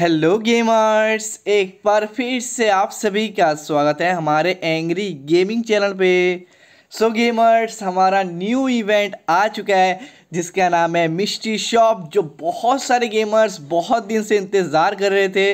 hello gamers एक बार फिर से आप सभी का स्वागत है हमारे एंग्री गेमिंग चैनल पे सो so, गेमर्स हमारा न्यू इवेंट आ चुका है जिसका नाम है मिस्ट्री शॉप जो बहुत सारे गेमर्स बहुत दिन से इंतज़ार कर रहे थे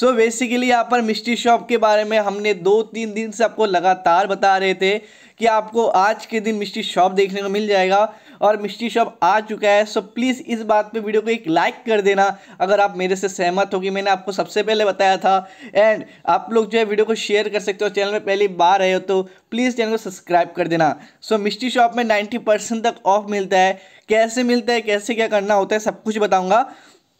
सो बेसिकली यहाँ पर मिस्ट्री शॉप के बारे में हमने दो तीन दिन से आपको लगातार बता रहे थे कि आपको आज के दिन मिस्ट्री शॉप देखने को मिल जाएगा और मिस्ट्री शॉप आ चुका है सो प्लीज़ इस बात पे वीडियो को एक लाइक कर देना अगर आप मेरे से सहमत हो कि मैंने आपको सबसे पहले बताया था एंड आप लोग जो है वीडियो को शेयर कर सकते हो चैनल में पहली बार आए हो तो प्लीज़ चैनल को सब्सक्राइब कर देना सो मिस्ट्री शॉप में नाइन्टी तक ऑफ मिलता है कैसे मिलता है कैसे क्या करना होता है सब कुछ बताऊँगा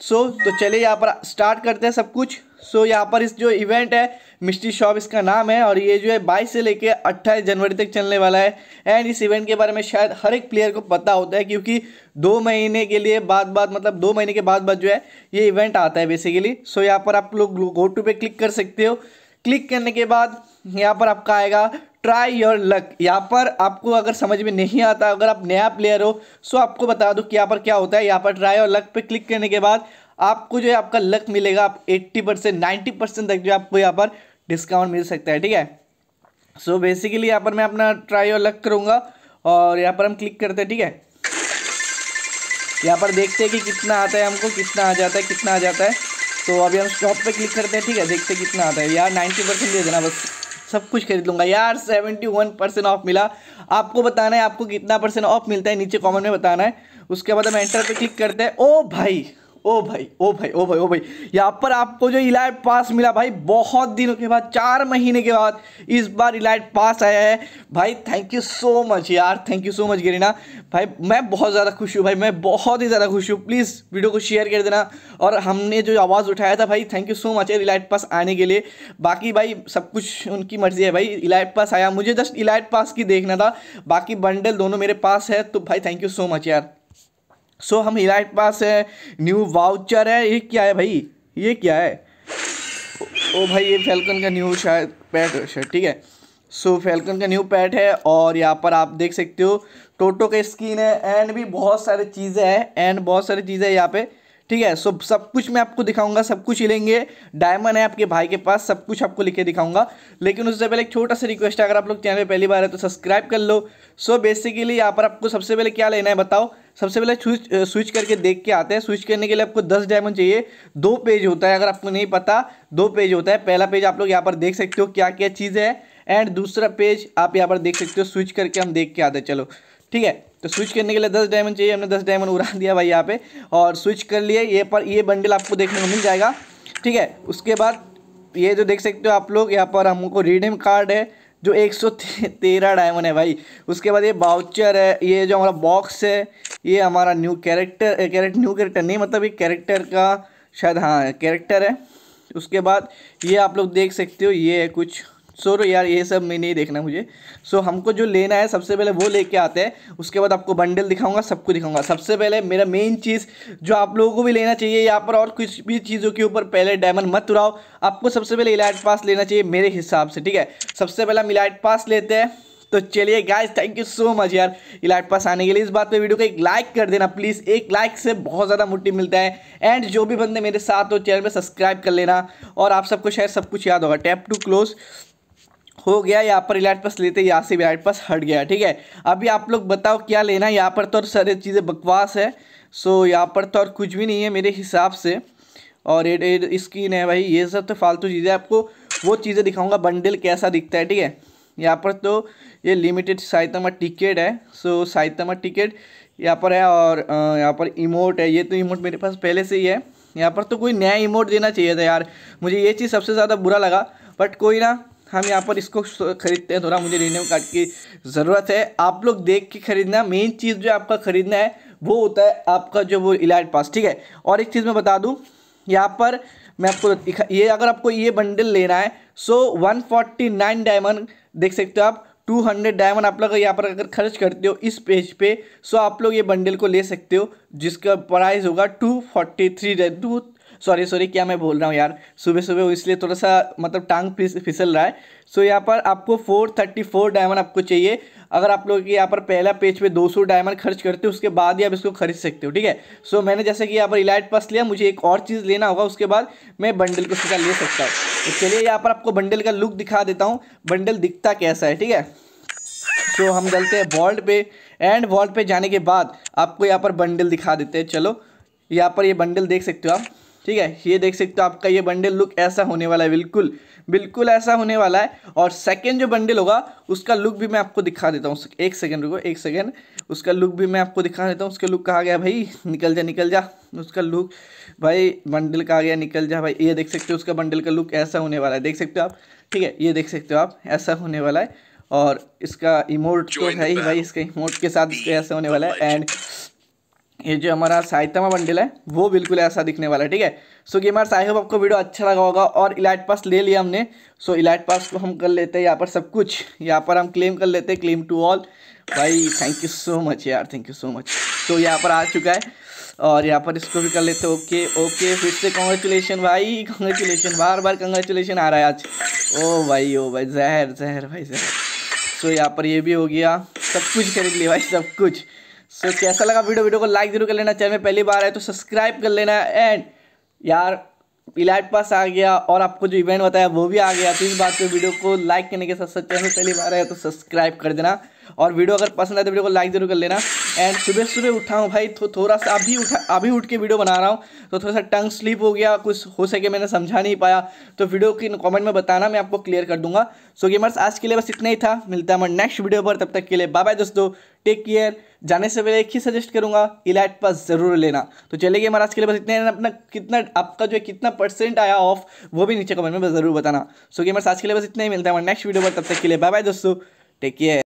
सो तो चलिए यहाँ पर स्टार्ट करते हैं सब कुछ सो so, यहाँ पर इस जो इवेंट है मिस्ट्री शॉप इसका नाम है और ये जो है बाईस से लेके अट्ठाईस जनवरी तक चलने वाला है एंड इस इवेंट के बारे में शायद हर एक प्लेयर को पता होता है क्योंकि दो महीने के लिए बाद बाद मतलब दो महीने के बाद बाद जो है ये इवेंट आता है बेसिकली सो so, यहाँ पर आप लोग गोटू पे क्लिक कर सकते हो क्लिक करने के बाद यहाँ पर आपका आएगा ट्राई योर लक यहाँ पर आपको अगर समझ में नहीं आता अगर आप नया प्लेयर हो सो आपको बता दूँ कि यहाँ पर क्या होता है यहाँ पर ट्राई और लक पे क्लिक करने के बाद आपको जो है आपका लक मिलेगा आप 80 परसेंट नाइन्टी परसेंट तक जो आपको यहाँ पर डिस्काउंट मिल सकता है ठीक है सो बेसिकली यहाँ पर मैं अपना ट्राई और लक करूँगा और यहाँ पर हम क्लिक करते हैं ठीक है यहाँ पर देखते हैं कि कितना आता है हमको कितना आ जाता है कितना आ जाता है तो अभी हम स्टॉप पर क्लिक करते हैं ठीक है देखते हैं कितना आता है यार नाइन्टी परसेंट दे देना बस सब कुछ खरीद लूंगा यार सेवेंटी वन परसेंट ऑफ मिला आपको बताना है आपको कितना परसेंट ऑफ मिलता है नीचे कॉमेंट में बताना है उसके बाद हम एंटर पे क्लिक करते हैं ओ भाई ओ भाई ओ भाई ओ भाई ओ भाई यहाँ पर आपको जो इलाइट पास मिला भाई बहुत दिनों के बाद चार महीने के बाद इस बार इलाइट पास आया है भाई थैंक यू सो मच यार thank you so much Garena भाई मैं बहुत ज़्यादा खुश हूँ भाई मैं बहुत ही ज़्यादा खुश हूँ प्लीज़ वीडियो को शेयर कर देना और हमने जो आवाज़ उठाया था भाई थैंक यू सो मच यार इलाइट पास आने के लिए बाकी भाई सब कुछ उनकी मर्ज़ी है भाई इलाइट पास आया मुझे जस्ट इलाइट पास की देखना था बाकी बंडल दोनों मेरे पास है तो भाई थैंक यू सो मच यार सो हम हमारे पास है न्यू वाउचर है ये क्या है भाई ये क्या है ओ भाई ये फैल्कन का न्यू शायद पैट शायद ठीक है सो फैल्कन का न्यू पैट है और यहाँ पर आप देख सकते हो टोटो का स्किन है एंड भी बहुत सारी चीज़ें हैं एंड बहुत सारी चीज़ें यहाँ पे ठीक है सो सब कुछ मैं आपको दिखाऊंगा सब कुछ ही लेंगे डायमंड है आपके भाई के पास सब कुछ आपको लिख के दिखाऊंगा लेकिन उससे पहले एक छोटा सा रिक्वेस्ट है अगर आप लोग चैनल पर पहली बार है तो सब्सक्राइब कर लो सो बेसिकली यहाँ पर आपको सबसे पहले क्या लेना है बताओ सबसे पहले स्विच स्विच करके देख के आते हैं स्विच करने के लिए आपको दस डायमंड चाहिए दो पेज होता है अगर आपको नहीं पता दो पेज होता है पहला पेज आप लोग यहाँ पर देख सकते हो क्या क्या चीज़ है एंड दूसरा पेज आप यहाँ पर देख सकते हो स्विच करके हम देख के आते हैं चलो ठीक है तो स्विच करने के लिए दस डायमंड चाहिए हमने दस डायमंड उड़ा दिया भाई यहाँ पे और स्विच कर लिए ये पर ये बंडल आपको देखने को मिल जाएगा ठीक है उसके बाद ये जो देख सकते हो आप लोग यहाँ पर हमको रिडीम कार्ड है जो एक सौ तेरह डायमंड है भाई उसके बाद ये बाउचर है ये जो हमारा बॉक्स है ये हमारा new character character new character नहीं मतलब ये कैरेक्टर का शायद हाँ कैरेक्टर है उसके बाद ये आप लोग देख सकते हो ये है कुछ सो so, यार ये सब में नहीं देखना मुझे सो so, हमको जो लेना है सबसे पहले वो लेके आते हैं उसके बाद आपको बंडल दिखाऊंगा सबको दिखाऊंगा सबसे पहले मेरा मेन चीज़ जो आप लोगों को भी लेना चाहिए यहाँ पर और कुछ भी चीज़ों के ऊपर पहले डायमंड मत उड़ाओ आपको सबसे पहले इलाइट पास लेना चाहिए मेरे हिसाब से ठीक है सबसे पहले हम इलाइट पास लेते हैं तो चलिए guys thank you so much यार इलाइट पास आने के लिए इस बात पे वीडियो को एक लाइक कर देना प्लीज़ एक लाइक से बहुत ज़्यादा मुट्टी मिलता है एंड जो भी बंदे मेरे साथ हो चैनल पे सब्सक्राइब कर लेना और आप सबको शायद सब कुछ याद होगा टैप टू क्लोज़ हो गया यहाँ पर इलाइट पास लेते यहाँ से इलाइट पास हट गया ठीक है अभी आप लोग बताओ क्या लेना है यहाँ पर तो सारी चीज़ें बकवास है सो यहाँ पर तो और कुछ भी नहीं है मेरे हिसाब से और ये, ये स्किन है भाई ये सब तो फालतू चीज़ें आपको वो चीज़ें दिखाऊंगा बंडल कैसा दिखता है ठीक है यहाँ पर तो ये लिमिटेड साइतमा टिकट है सो साइतमा टिकट यहाँ पर है और यहाँ पर इमोट है ये तो इमोट मेरे पास पहले से ही है यहाँ पर तो कोई नया इमोट देना चाहिए था यार मुझे ये चीज़ सबसे ज़्यादा बुरा लगा बट कोई ना हम यहाँ पर इसको खरीदते हैं थोड़ा मुझे रेडियम कार्ड की ज़रूरत है आप लोग देख के खरीदना मेन चीज़ जो आपका ख़रीदना है वो होता है आपका जो वो इलाइट पास ठीक है और एक चीज़ मैं बता दूँ यहाँ पर मैं आपको ये अगर आपको ये बंडल लेना है so one forty nine diamond देख सकते हो आप टू हंड्रेड डायमंड आप लोग यहाँ पर अगर खर्च करते हो इस पेज पे सो आप लोग ये बंडल को ले सकते हो जिसका प्राइस होगा two forty three two sorry sorry क्या मैं बोल रहा हूँ यार सुबह सुबह इसलिए थोड़ा सा मतलब टांग फिसल रहा है सो so, यहाँ पर आपको फोर थर्टी फोर डायमंड आपको चाहिए अगर आप लोग यहाँ पर पहला पेज पे 200 डायमंड खर्च करते हो उसके बाद ही आप इसको खरीद सकते हो ठीक है सो so, मैंने जैसे कि यहाँ पर इलाइट पास लिया मुझे एक और चीज़ लेना होगा उसके बाद मैं बंडल को सीधा ले सकता हूँ तो चलिए यहाँ पर आपको बंडल का लुक दिखा देता हूँ बंडल दिखता कैसा है ठीक है सो so, हम चलते हैं वॉल्ट पे एंड वॉल्ट पे जाने के बाद आपको यहाँ पर बंडल दिखा देते हैं चलो यहाँ पर ये यह बंडल देख सकते हो आप ठीक है ये देख सकते हो आपका ये बंडल लुक ऐसा होने वाला है बिल्कुल बिल्कुल ऐसा होने वाला है और सेकेंड जो बंडल होगा उसका लुक भी मैं आपको दिखा देता हूँ एक सेकेंड रुको एक सेकेंड उसका लुक भी मैं आपको दिखा देता हूँ उसका लुक कहा गया भाई निकल जा निकल जा उसका लुक भाई बंडल कहा गया निकल जा भाई ये देख सकते हो उसका बंडल का लुक ऐसा होने वाला है देख सकते हो आप ठीक है ये देख सकते हो आप ऐसा होने वाला है और इसका इमोट तो है ही भाई इसके इमोट के साथ ऐसा होने वाला है एंड ये जो हमारा साइतमा बंडल है वो बिल्कुल ऐसा दिखने वाला है ठीक है सो गेमर्स आई होप आपको वीडियो अच्छा लगा होगा और इलाइट पास ले लिया हमने सो इलाइट पास को हम कर लेते हैं यहाँ पर सब कुछ यहाँ पर हम क्लेम कर लेते हैं क्लेम टू ऑल भाई थैंक यू सो मच यार थैंक यू सो मच तो यहाँ पर आ चुका है और यहाँ पर इसको भी कर लेते हैं ओके ओके फिर से कॉन्ग्रेचुलेसन भाई कॉन्ग्रेचुलेसन बार बार कंग्रेचुलेशन आ रहा है आज ओ भाई ओ भाई जहर जहर भाई जहर सो यहाँ पर ये भी हो गया सब कुछ खरीद लिया भाई सब कुछ सो so, कैसा लगा वीडियो वीडियो को लाइक जरूर कर लेना चैनल में पहली बार है तो सब्सक्राइब कर लेना एंड यार इलाइट पास आ गया और आपको जो इवेंट बताया वो भी आ गया तो इस बात पे वीडियो को लाइक करने के साथ साथ चैनल पहली बार है तो सब्सक्राइब कर देना और वीडियो अगर पसंद आए तो वीडियो को लाइक जरूर कर लेना एंड सुबह सुबह उठा हूँ भाई थो, थोड़ा सा अभी उठा अभी उठ के वीडियो बना रहा हूँ तो थोड़ा सा टंग स्लिप हो गया कुछ हो सके मैंने समझा नहीं पाया तो वीडियो की कमेंट में बताना मैं आपको क्लियर कर दूंगा सो गेमर्स आज के लिए बस इतना ही था मिलता है मैं नेक्स्ट वीडियो पर तब तक के लिए बाय बाय दोस्तों टेक केयर जाने से पहले एक ही सजेस्ट करूँगा इलाइट पास ज़रूर लेना तो चले गए हमारा आज के लिए बस इतना अपना कितना आपका जो है कितना परसेंट आया ऑफ वो भी नीचे कमेंट में ज़रूर बताना सो गेमर्स आज के लिए बस इतना ही मिलता है हमारे नेक्स्ट वीडियो पर तब तक के लिए बाय बाय दोस्तों टेक केयर